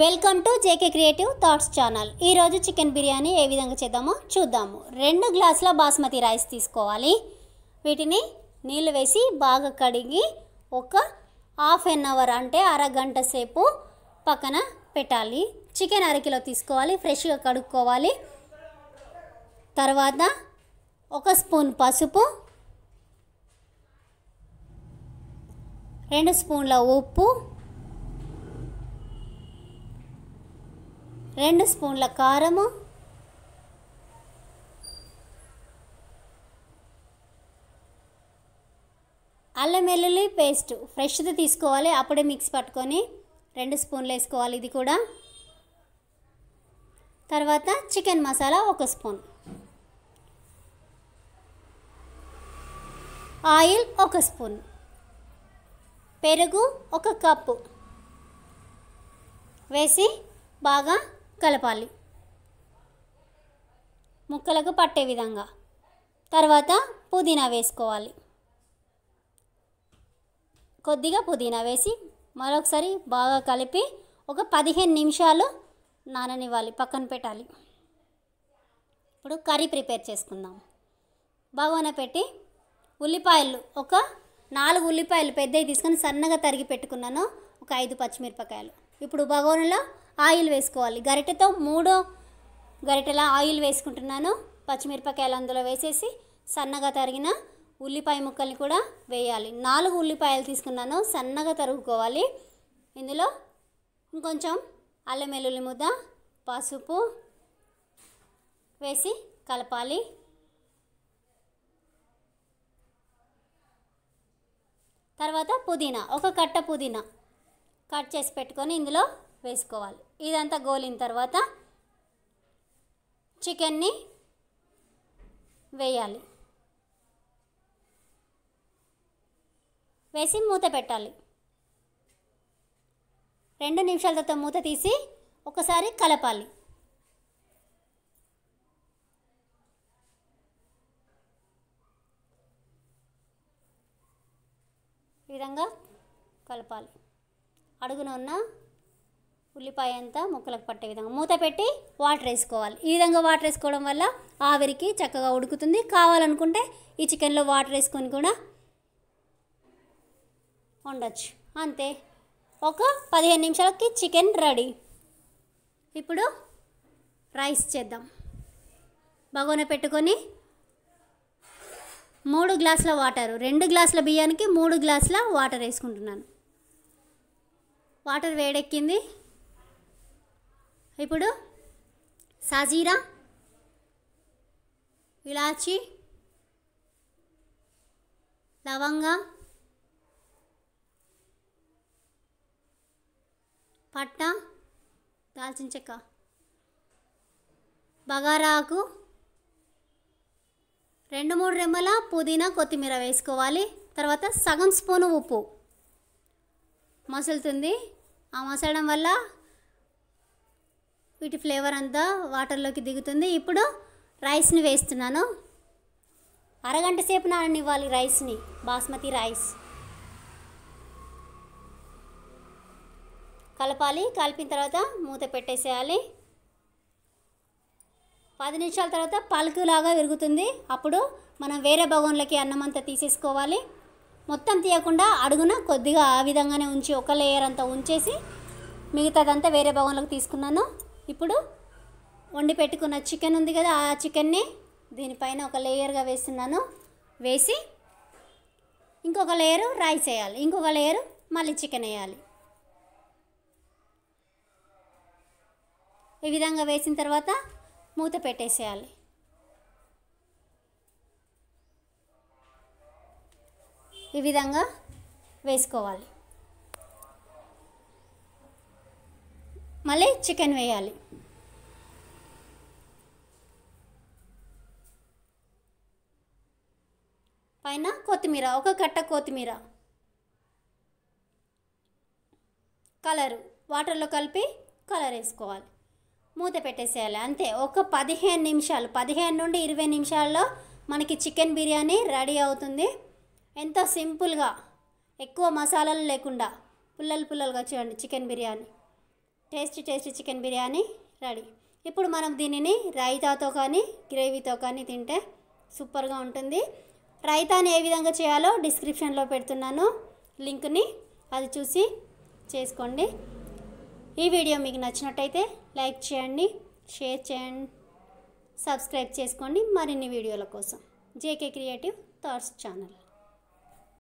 welcome to JK creative thoughts channel ఈరోజు chicken biryani ఏ విధంగా చేద్దామో చూద్దాము రెండు గ్లాసుల బాస్మతి రైస్ తీసుకోవాలి వీటిని నీళ్ళు వేసి బాగా కడిగి ఒక హాఫ్ ఎన్ అవర్ అంటే అరగంట సేపు పక్కన పెట్టాలి చికెన్ అరకిలో తీసుకోవాలి ఫ్రెష్గా కడుక్కోవాలి తర్వాత ఒక స్పూన్ పసుపు రెండు స్పూన్ల ఉప్పు రెండు స్పూన్ల కారము అల్లం వెల్లుల్లి పేస్ట్ ఫ్రెష్ది తీసుకోవాలి అప్పుడే మిక్స్ పట్టుకొని రెండు స్పూన్లు వేసుకోవాలి ఇది కూడా తర్వాత చికెన్ మసాలా ఒక స్పూన్ ఆయిల్ ఒక స్పూన్ పెరుగు ఒక కప్పు వేసి బాగా కలపాలి ముక్కలకు పట్టే విధంగా తర్వాత పుదీనా వేసుకోవాలి కొద్దిగా పుదీనా వేసి మరొకసారి బాగా కలిపి ఒక పదిహేను నిమిషాలు నాననివ్వాలి పక్కన పెట్టాలి ఇప్పుడు కర్రీ ప్రిపేర్ చేసుకుందాం బగోన పెట్టి ఉల్లిపాయలు ఒక నాలుగు ఉల్లిపాయలు పెద్దవి తీసుకొని సన్నగా తరిగి పెట్టుకున్నాను ఒక ఐదు పచ్చిమిరపకాయలు ఇప్పుడు బగోనలో ఆయిల్ వేసుకోవాలి గరిటెతో మూడో గరిటెలా ఆయిల్ వేసుకుంటున్నాను పచ్చిమిరపకాయలు అందులో వేసేసి సన్నగా తరిగిన ఉల్లిపాయ ముక్కల్ని కూడా వేయాలి నాలుగు ఉల్లిపాయలు తీసుకున్నాను సన్నగా తరుగుకోవాలి ఇందులో ఇంకొంచెం అల్లం వెల్లుల్లి ముద్ద పసుపు వేసి కలపాలి తర్వాత పుదీనా ఒక కట్ట పుదీనా కట్ చేసి పెట్టుకొని ఇందులో వేసుకోవాలి ఇదంతా గోలిన తర్వాత చికెన్ని వేయాలి వేసి మూత పెట్టాలి రెండు నిమిషాల తర్వాత మూత తీసి ఒకసారి కలపాలి ఈ విధంగా కలపాలి అడుగున ఉన్న ఉల్లిపాయ అంతా ముక్కలకు పట్టే విధంగా మూత పెట్టి వాటర్ వేసుకోవాలి ఈ విధంగా వాటర్ వేసుకోవడం వల్ల ఆవిరికి చక్కగా ఉడుకుతుంది కావాలనుకుంటే ఈ చికెన్లో వాటర్ వేసుకొని కూడా వండొచ్చు అంతే ఒక పదిహేను నిమిషాలకి చికెన్ రెడీ ఇప్పుడు రైస్ చేద్దాం బగోన పెట్టుకొని మూడు గ్లాసుల వాటర్ రెండు గ్లాసుల బియ్యానికి మూడు గ్లాసుల వాటర్ వేసుకుంటున్నాను వాటర్ వేడెక్కింది ఇప్పుడు సాజీరా ఇలాచి లవంగ పట్ట దాల్చిన చెక్క బగారాకు రెండు మూడు రెమ్మల పుదీనా కొత్తిమీర వేసుకోవాలి తర్వాత సగం స్పూను ఉప్పు మసులుతుంది ఆ మసలడం వల్ల వీటి ఫ్లేవర్ అంతా వాటర్లోకి దిగుతుంది ఇప్పుడు రైస్ని వేస్తున్నాను అరగంట సేపు నాననివ్వాలి రైస్ని బాస్మతి రైస్ కలపాలి కలిపిన తర్వాత మూత పెట్టేసేయాలి పది నిమిషాల తర్వాత పలుకులాగా విరుగుతుంది అప్పుడు మనం వేరే భగవన్లకి అన్నం అంతా తీసేసుకోవాలి మొత్తం తీయకుండా అడుగున కొద్దిగా ఆ విధంగానే ఉంచి ఒక లేయర్ అంతా ఉంచేసి మిగతాదంతా వేరే భగవంలోకి తీసుకున్నాను ఇప్పుడు వండి పెట్టుకున్న చికెన్ ఉంది కదా ఆ చికెన్ని దీనిపైన ఒక లేయర్గా వేస్తున్నాను వేసి ఇంకొక లేయరు రైస్ వేయాలి ఇంకొక లేయరు మళ్ళీ చికెన్ వేయాలి ఈ విధంగా వేసిన తర్వాత మూత పెట్టేసేయాలి ఈ విధంగా వేసుకోవాలి మళ్ళీ చికెన్ వేయాలి పైన కొత్తిమీర ఒక కట్ట కొత్తిమీర కలరు వాటర్లో కలిపి కలర్ వేసుకోవాలి మూత పెట్టేసేయాలి అంతే ఒక పదిహేను నిమిషాలు పదిహేను నుండి ఇరవై నిమిషాల్లో మనకి చికెన్ బిర్యానీ రెడీ అవుతుంది ఎంతో సింపుల్గా ఎక్కువ మసాలాలు లేకుండా పుల్లలు పుల్లలుగా చూడండి chicken biryani taste taste chicken biryani ready ఇప్పుడు మనం దీనిని రైతాతో కానీ గ్రేవీతో కానీ తింటే సూపర్గా ఉంటుంది రైతాని ఏ విధంగా చేయాలో డిస్క్రిప్షన్లో పెడుతున్నాను లింక్ని అది చూసి చేసుకోండి ఈ వీడియో మీకు నచ్చినట్టయితే లైక్ చేయండి షేర్ చేయండి సబ్స్క్రైబ్ చేసుకోండి మరిన్ని వీడియోల కోసం జేకే క్రియేటివ్ థాట్స్ ఛానల్